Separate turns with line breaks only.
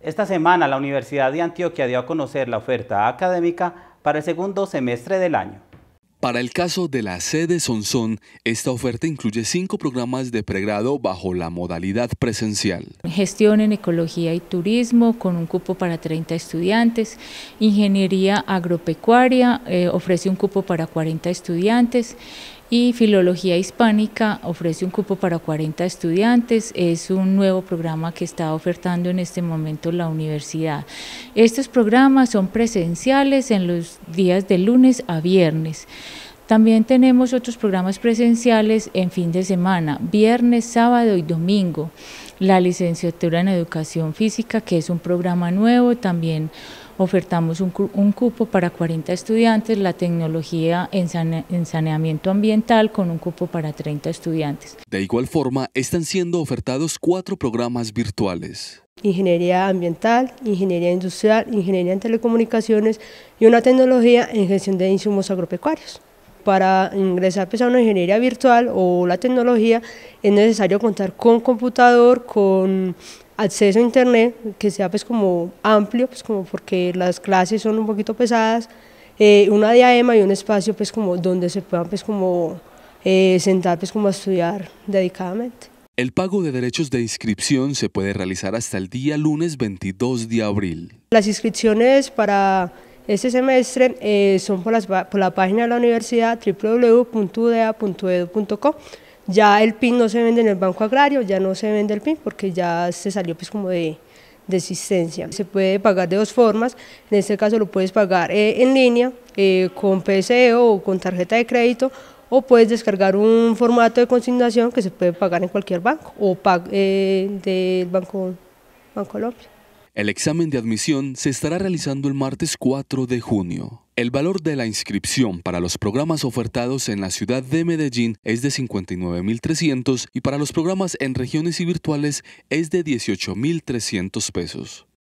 Esta semana la Universidad de Antioquia dio a conocer la oferta académica para el segundo
semestre del año. Para el caso de la sede Sonsón, esta oferta incluye cinco programas de pregrado bajo la modalidad presencial.
Gestión en ecología y turismo con un cupo para 30 estudiantes, ingeniería agropecuaria eh, ofrece un cupo para 40 estudiantes, y Filología Hispánica ofrece un cupo para 40 estudiantes. Es un nuevo programa que está ofertando en este momento la universidad. Estos programas son presenciales en los días de lunes a viernes. También tenemos otros programas presenciales en fin de semana, viernes, sábado y domingo. La licenciatura en educación física, que es un programa nuevo, también ofertamos un, cupo para 40 estudiantes, la tecnología en, saneamiento ambiental con un cupo para 30 estudiantes.
De igual forma, están siendo ofertados cuatro programas virtuales
ingeniería ambiental, ingeniería industrial, ingeniería en telecomunicaciones y una tecnología en gestión de insumos agropecuarios. Para ingresar pues, a una ingeniería virtual o la tecnología es necesario contar con computador, con acceso a internet que sea pues como amplio, pues como porque las clases son un poquito pesadas, eh, una diadema y un espacio pues como donde se puedan pues como eh, sentar pues como a estudiar dedicadamente.
El pago de derechos de inscripción se puede realizar hasta el día lunes 22 de abril.
Las inscripciones para este semestre eh, son por, las, por, la página de la universidad www.uda.edu.co ya el PIN no se vende en el Banco Agrario, ya no se vende el PIN porque ya se salió pues como de, de existencia. Se puede pagar de dos formas, en este caso lo puedes pagar eh, en línea, eh, con PSE o con tarjeta de crédito, o puedes descargar un formato de consignación que se puede pagar en cualquier banco o eh, del Banco Bancolombia.
El examen de admisión se estará realizando el martes 4 de junio. El valor de la inscripción para los programas ofertados en la ciudad de Medellín es de 59.300 y para los programas en regiones y virtuales es de 18.300 pesos.